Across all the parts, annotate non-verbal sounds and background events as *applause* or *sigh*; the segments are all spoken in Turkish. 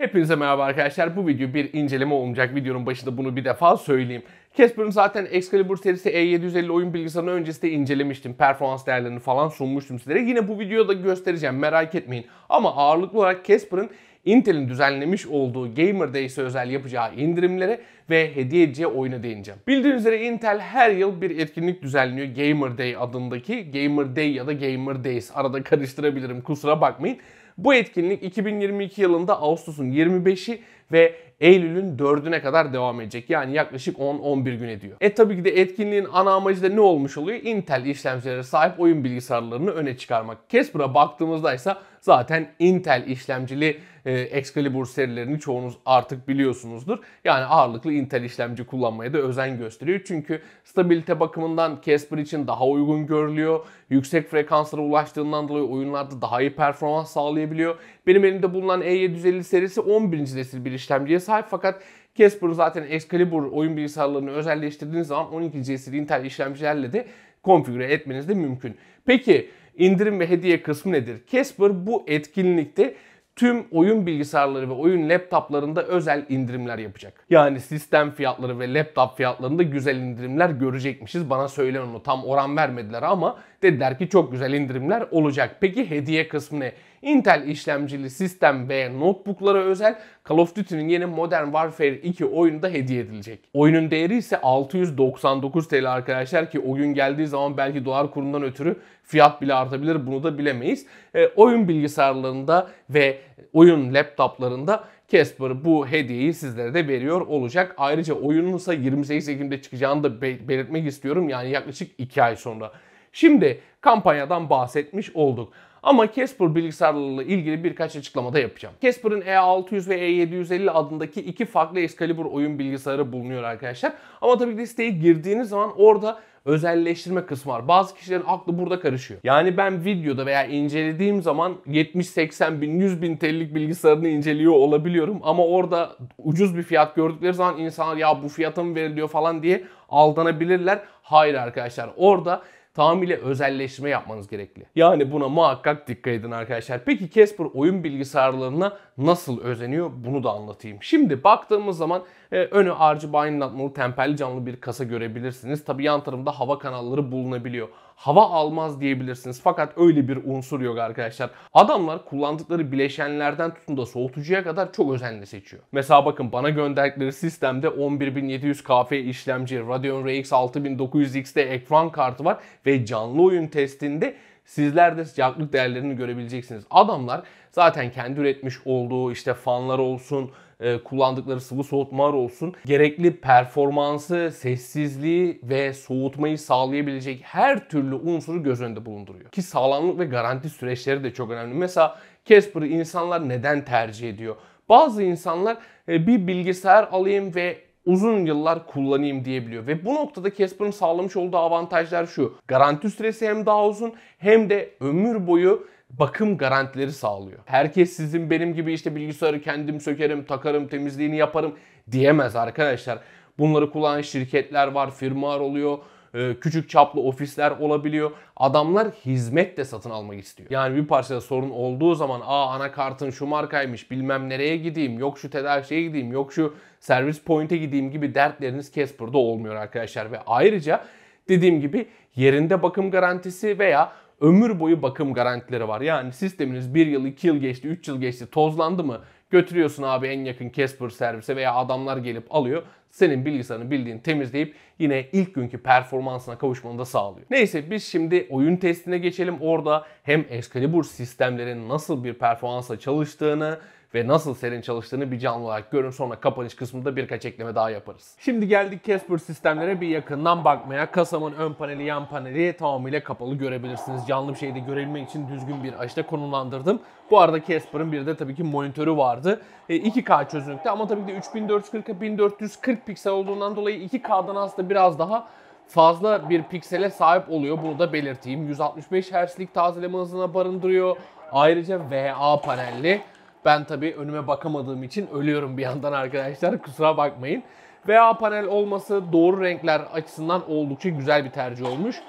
Hepinize merhaba arkadaşlar. Bu video bir inceleme olmayacak. Videonun başında bunu bir defa söyleyeyim. Casper'ın zaten Excalibur serisi E750 oyun bilgisayarını öncesinde incelemiştim. Performans değerlerini falan sunmuştum sizlere. Yine bu videoda göstereceğim merak etmeyin. Ama ağırlıklı olarak Casper'ın Intel'in düzenlemiş olduğu Gamer Days'e özel yapacağı indirimlere ve hediye edeceği oyuna değineceğim. Bildiğiniz üzere Intel her yıl bir etkinlik düzenliyor Gamer Day adındaki Gamer Day ya da Gamer Days. Arada karıştırabilirim kusura bakmayın. Bu etkinlik 2022 yılında Ağustos'un 25'i ve Eylül'ün 4'üne kadar devam edecek. Yani yaklaşık 10-11 gün ediyor. E tabii ki de etkinliğin ana amacı da ne olmuş oluyor? Intel işlemcilere sahip oyun bilgisayarlarını öne çıkarmak. Casper'a baktığımızda ise zaten Intel işlemcili e, Excalibur serilerini çoğunuz artık biliyorsunuzdur. Yani ağırlıklı Intel işlemci kullanmaya da özen gösteriyor. Çünkü stabilite bakımından Casper için daha uygun görülüyor. Yüksek frekanslara ulaştığından dolayı oyunlarda daha iyi performans sağlayabiliyor. Benim elimde bulunan E750 serisi 11. nesil bir işlemciye sahip fakat Casper'ın zaten Excalibur oyun bilgisayarlarını özelleştirdiğiniz zaman 12. nesil Intel işlemcilerle de konfigüre etmeniz de mümkün. Peki indirim ve hediye kısmı nedir? Casper bu etkinlikte tüm oyun bilgisayarları ve oyun laptoplarında özel indirimler yapacak. Yani sistem fiyatları ve laptop fiyatlarında güzel indirimler görecekmişiz. Bana söylen onu tam oran vermediler ama Dediler ki çok güzel indirimler olacak. Peki hediye kısmı ne? Intel işlemcili sistem ve notebooklara özel Call of Duty'nin yeni Modern Warfare 2 oyunu da hediye edilecek. Oyunun değeri ise 699 TL arkadaşlar ki o gün geldiği zaman belki dolar kurundan ötürü fiyat bile artabilir bunu da bilemeyiz. E, oyun bilgisayarlarında ve oyun laptoplarında Casper bu hediyeyi sizlere de veriyor olacak. Ayrıca oyunun ise 28 Ekim'de çıkacağını da belirtmek istiyorum. Yani yaklaşık 2 ay sonra. Şimdi kampanyadan bahsetmiş olduk. Ama Casper bilgisayarlarıyla ilgili birkaç açıklamada yapacağım. Casper'ın E600 ve E750 adındaki iki farklı Excalibur oyun bilgisayarı bulunuyor arkadaşlar. Ama tabii listeye girdiğiniz zaman orada özelleştirme kısmı var. Bazı kişilerin aklı burada karışıyor. Yani ben videoda veya incelediğim zaman 70-80 bin, 100 bin TL'lik bilgisayarını inceliyor olabiliyorum. Ama orada ucuz bir fiyat gördükleri zaman insanlar ya bu fiyata mı veriliyor falan diye aldanabilirler. Hayır arkadaşlar orada tamamıyla özelleşme yapmanız gerekli. Yani buna muhakkak dikkat edin arkadaşlar. Peki Casper oyun bilgisayarlarına nasıl özeniyor bunu da anlatayım. Şimdi baktığımız zaman e, önü ağacı bayınlatmalı temperli camlı bir kasa görebilirsiniz. Tabi yan tarafında hava kanalları bulunabiliyor hava almaz diyebilirsiniz. Fakat öyle bir unsur yok arkadaşlar. Adamlar kullandıkları bileşenlerden tutun da soğutucuya kadar çok özenle seçiyor. Mesela bakın bana gönderdikleri sistemde 11700 KF işlemci, Radeon RX 6900 XT ekran kartı var ve canlı oyun testinde Sizler de sıcaklık değerlerini görebileceksiniz. Adamlar zaten kendi üretmiş olduğu işte fanlar olsun, e, kullandıkları sıvı soğutmalar olsun. Gerekli performansı, sessizliği ve soğutmayı sağlayabilecek her türlü unsuru göz önünde bulunduruyor. Ki sağlamlık ve garanti süreçleri de çok önemli. Mesela Casper'ı insanlar neden tercih ediyor? Bazı insanlar e, bir bilgisayar alayım ve uzun yıllar kullanayım diyebiliyor. Ve bu noktada Casper'ın sağlamış olduğu avantajlar şu. Garanti süresi hem daha uzun hem de ömür boyu bakım garantileri sağlıyor. Herkes sizin benim gibi işte bilgisayarı kendim sökerim, takarım, temizliğini yaparım diyemez arkadaşlar. Bunları kullanan şirketler var, firmalar oluyor ee, küçük çaplı ofisler olabiliyor. Adamlar hizmet de satın almak istiyor. Yani bir parçada sorun olduğu zaman aa anakartın şu markaymış bilmem nereye gideyim yok şu tedarikçiye gideyim yok şu servis point'e gideyim gibi dertleriniz Casper'da olmuyor arkadaşlar. Ve ayrıca dediğim gibi yerinde bakım garantisi veya ömür boyu bakım garantileri var. Yani sisteminiz 1 yıl, 2 yıl geçti, 3 yıl geçti tozlandı mı götürüyorsun abi en yakın Casper servise veya adamlar gelip alıyor senin bilgisayarını bildiğin temizleyip yine ilk günkü performansına kavuşmanı da sağlıyor. Neyse biz şimdi oyun testine geçelim. Orada hem Excalibur sistemlerin nasıl bir performansla çalıştığını ve nasıl senin çalıştığını bir canlı olarak görün. Sonra kapanış kısmında birkaç ekleme daha yaparız. Şimdi geldik Casper sistemlere bir yakından bakmaya. Kasamın ön paneli, yan paneli tamamıyla kapalı görebilirsiniz. Canlı bir şeyde görebilmek için düzgün bir açıda konumlandırdım. Bu arada Casper'ın bir de tabii ki monitörü vardı. E, 2K çözünürlükte ama tabii ki de 3440'a 1440 piksel olduğundan dolayı 2K'dan aslında biraz daha fazla bir piksele sahip oluyor. Bunu da belirteyim. 165 Hz'lik tazeleme hızına barındırıyor. Ayrıca VA panelli. Ben tabii önüme bakamadığım için ölüyorum bir yandan arkadaşlar. Kusura bakmayın. VA panel olması doğru renkler açısından oldukça güzel bir tercih olmuş.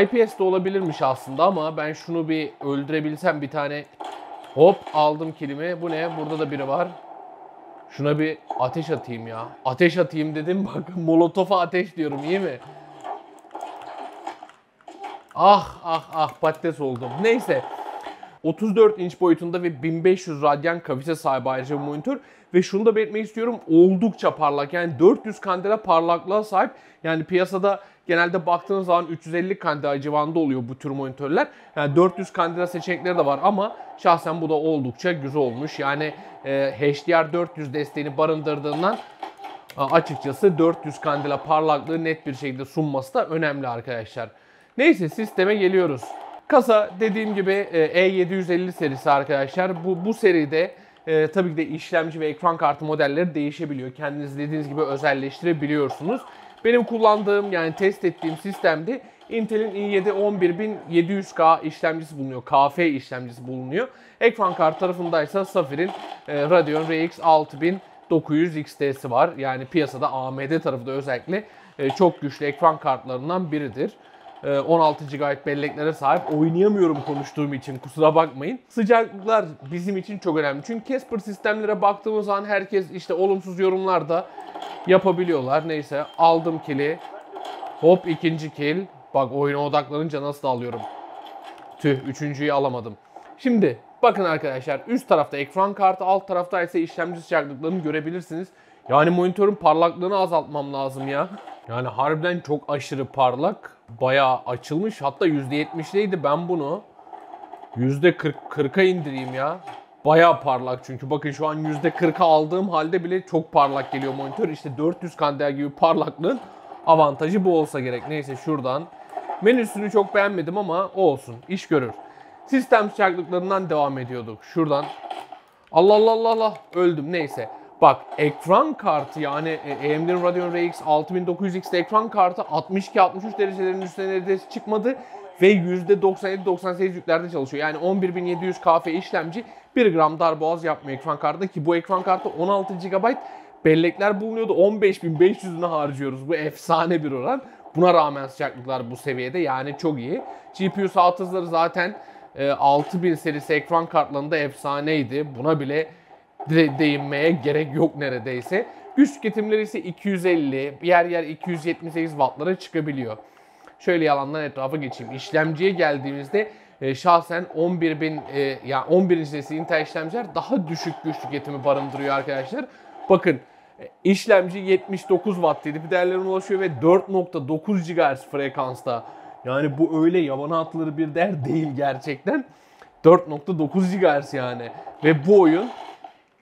IPS de olabilirmiş aslında ama ben şunu bir öldürebilsem bir tane hop aldım kilimi. Bu ne? Burada da biri var. Şuna bir ateş atayım ya. Ateş atayım dedim *laughs* bak molotofa ateş diyorum iyi mi? Ah ah ah patates oldum. Neyse. 34 inç boyutunda ve 1500 radyan kafese sahip ayrıca bir monitör. Ve şunu da belirtmek istiyorum oldukça parlak yani 400 kandela parlaklığa sahip. Yani piyasada genelde baktığınız zaman 350 kandela civarında oluyor bu tür monitörler. Yani 400 kandela seçenekleri de var ama şahsen bu da oldukça güzel olmuş. Yani e, HDR 400 desteğini barındırdığından açıkçası 400 kandela parlaklığı net bir şekilde sunması da önemli arkadaşlar. Neyse sisteme geliyoruz. Kasa dediğim gibi E750 e serisi arkadaşlar. Bu, bu seride e, tabii ki de işlemci ve ekran kartı modelleri değişebiliyor. Kendiniz dediğiniz gibi özelleştirebiliyorsunuz. Benim kullandığım yani test ettiğim sistemde Intel'in i7 11700K işlemcisi bulunuyor. KF işlemcisi bulunuyor. Ekran kart tarafındaysa Safir'in e, Radeon RX 6900 XT'si var. Yani piyasada AMD tarafında özellikle e, çok güçlü ekran kartlarından biridir. 16 ee, GB belleklere sahip oynayamıyorum konuştuğum için kusura bakmayın. Sıcaklıklar bizim için çok önemli. Çünkü Casper sistemlere baktığımız zaman herkes işte olumsuz yorumlar da yapabiliyorlar. Neyse aldım kili. Hop ikinci kill Bak oyuna odaklanınca nasıl alıyorum. Tüh üçüncüyü alamadım. Şimdi bakın arkadaşlar üst tarafta ekran kartı alt tarafta ise işlemci sıcaklıklarını görebilirsiniz. Yani monitörün parlaklığını azaltmam lazım ya. Yani harbiden çok aşırı parlak bayağı açılmış. Hatta %70'deydi ben bunu %40 40'a indireyim ya. Bayağı parlak çünkü bakın şu an %40'a aldığım halde bile çok parlak geliyor monitör. İşte 400 kandel gibi parlaklığın avantajı bu olsa gerek. Neyse şuradan. Menüsünü çok beğenmedim ama o olsun. İş görür. Sistem sıcaklıklarından devam ediyorduk. Şuradan. Allah Allah Allah Allah öldüm neyse. Bak ekran kartı yani e, AMD'nin Radeon RX 6900 x ekran kartı 62-63 derecelerin üstüne neredeyse çıkmadı ve %97-98 yüklerde çalışıyor. Yani 11700 KF işlemci 1 gram darboğaz yapmıyor ekran kartında ki bu ekran kartı 16 GB bellekler bulunuyordu. 15500'ünü harcıyoruz. Bu efsane bir oran. Buna rağmen sıcaklıklar bu seviyede yani çok iyi. GPU saat hızları zaten 6000 e, serisi ekran kartlarında efsaneydi. Buna bile de değinmeye gerek yok neredeyse. Güç tüketimleri ise 250, yer yer 278 wattlara çıkabiliyor. Şöyle yalandan etrafa geçeyim. İşlemciye geldiğimizde e, şahsen 11 bin e, ya yani 11. nesil Intel işlemciler daha düşük güç tüketimi barındırıyor arkadaşlar. Bakın e, işlemci 79 watt bir değerlerine ulaşıyor ve 4.9 GHz frekansta. Yani bu öyle yabana atılır bir değer değil gerçekten. 4.9 GHz yani. Ve bu oyun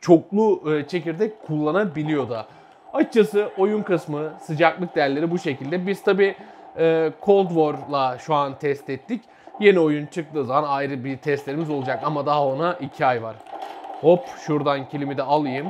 çoklu e, çekirdek kullanabiliyor da. Açıkçası oyun kısmı, sıcaklık değerleri bu şekilde. Biz tabi e, Cold War'la şu an test ettik. Yeni oyun çıktığı zaman ayrı bir testlerimiz olacak ama daha ona 2 ay var. Hop şuradan kilimi de alayım.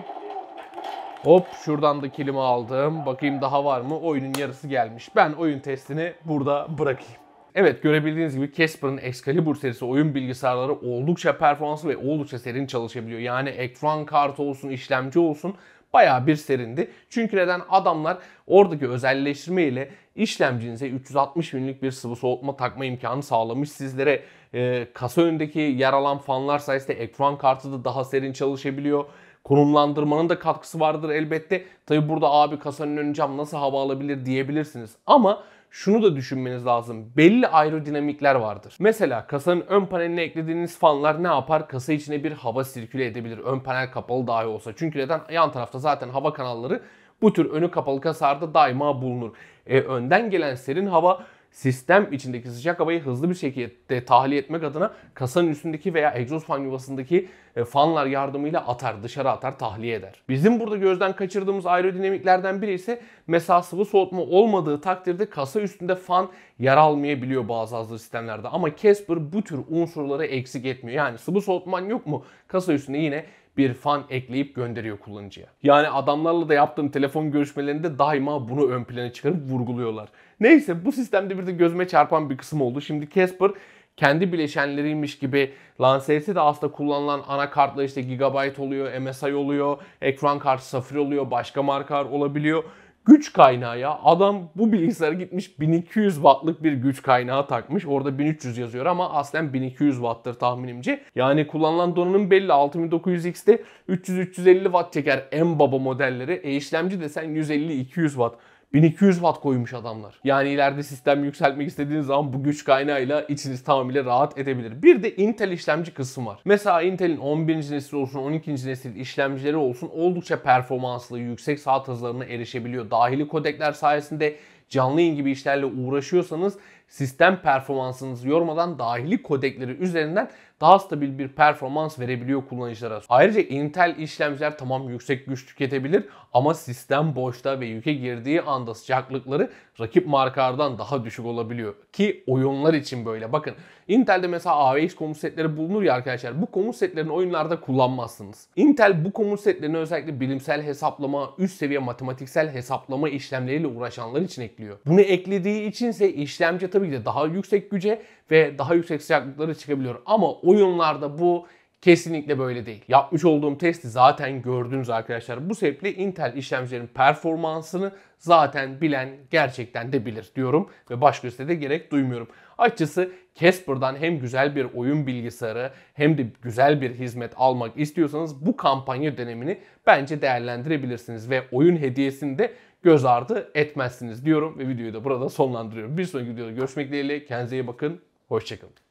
Hop şuradan da kilimi aldım. Bakayım daha var mı? Oyunun yarısı gelmiş. Ben oyun testini burada bırakayım. Evet görebildiğiniz gibi Casper'ın Excalibur serisi oyun bilgisayarları oldukça performanslı ve oldukça serin çalışabiliyor. Yani ekran kartı olsun, işlemci olsun baya bir serindi. Çünkü neden adamlar oradaki özelleştirme ile işlemcinize 360 binlik bir sıvı soğutma takma imkanı sağlamış. Sizlere e, kasa önündeki yer alan fanlar sayesinde ekran kartı da daha serin çalışabiliyor. Konumlandırmanın da katkısı vardır elbette. Tabi burada abi kasanın önü cam nasıl hava alabilir diyebilirsiniz. Ama şunu da düşünmeniz lazım. Belli aerodinamikler vardır. Mesela kasanın ön paneline eklediğiniz fanlar ne yapar? Kasa içine bir hava sirküle edebilir. Ön panel kapalı dahi olsa. Çünkü neden? Yan tarafta zaten hava kanalları bu tür önü kapalı kasarda daima bulunur. E, önden gelen serin hava sistem içindeki sıcak havayı hızlı bir şekilde tahliye etmek adına kasanın üstündeki veya egzoz fan yuvasındaki e, fanlar yardımıyla atar, dışarı atar, tahliye eder. Bizim burada gözden kaçırdığımız aerodinamiklerden biri ise mesela sıvı soğutma olmadığı takdirde kasa üstünde fan yer almayabiliyor bazı hazır sistemlerde. Ama Casper bu tür unsurları eksik etmiyor. Yani sıvı soğutman yok mu? Kasa üstünde yine bir fan ekleyip gönderiyor kullanıcıya. Yani adamlarla da yaptığım telefon görüşmelerinde daima bunu ön plana çıkarıp vurguluyorlar. Neyse bu sistemde bir de gözüme çarpan bir kısım oldu. Şimdi Casper kendi bileşenleriymiş gibi lanse etse de aslında kullanılan anakartla işte gigabyte oluyor, MSI oluyor, ekran kartı safir oluyor, başka markalar olabiliyor güç kaynağı ya. Adam bu bilgisayara gitmiş 1200 wattlık bir güç kaynağı takmış. Orada 1300 yazıyor ama aslen 1200 watt'tır tahminimce. Yani kullanılan donanım belli. 6900X'te 300-350 watt çeker en baba modelleri. E işlemci desen 150-200 watt. 1200 watt koymuş adamlar. Yani ileride sistem yükseltmek istediğiniz zaman bu güç kaynağıyla içiniz tamamıyla rahat edebilir. Bir de Intel işlemci kısmı var. Mesela Intel'in 11. nesil olsun 12. nesil işlemcileri olsun oldukça performanslı yüksek saat hızlarına erişebiliyor. Dahili kodekler sayesinde canlı in gibi işlerle uğraşıyorsanız sistem performansınızı yormadan dahili kodekleri üzerinden daha stabil bir performans verebiliyor kullanıcılara. Ayrıca Intel işlemciler tamam yüksek güç tüketebilir ama sistem boşta ve yüke girdiği anda sıcaklıkları rakip markalardan daha düşük olabiliyor. Ki oyunlar için böyle. Bakın Intel'de mesela AVX komut setleri bulunur ya arkadaşlar. Bu komut setlerini oyunlarda kullanmazsınız. Intel bu komut setlerini özellikle bilimsel hesaplama, üst seviye matematiksel hesaplama işlemleriyle uğraşanlar için ekliyor. Bunu eklediği içinse işlemci tabii ki de daha yüksek güce ve daha yüksek sıcaklıklara çıkabiliyor. Ama oyunlarda bu kesinlikle böyle değil. Yapmış olduğum testi zaten gördünüz arkadaşlar. Bu sebeple Intel işlemcilerin performansını zaten bilen gerçekten de bilir diyorum ve başka gösteride gerek duymuyorum. Açıkçası Casper'dan hem güzel bir oyun bilgisayarı hem de güzel bir hizmet almak istiyorsanız bu kampanya dönemini bence değerlendirebilirsiniz ve oyun hediyesini de göz ardı etmezsiniz diyorum ve videoyu da burada sonlandırıyorum. Bir sonraki videoda görüşmek dileğiyle kendinize iyi bakın. Hoşçakalın.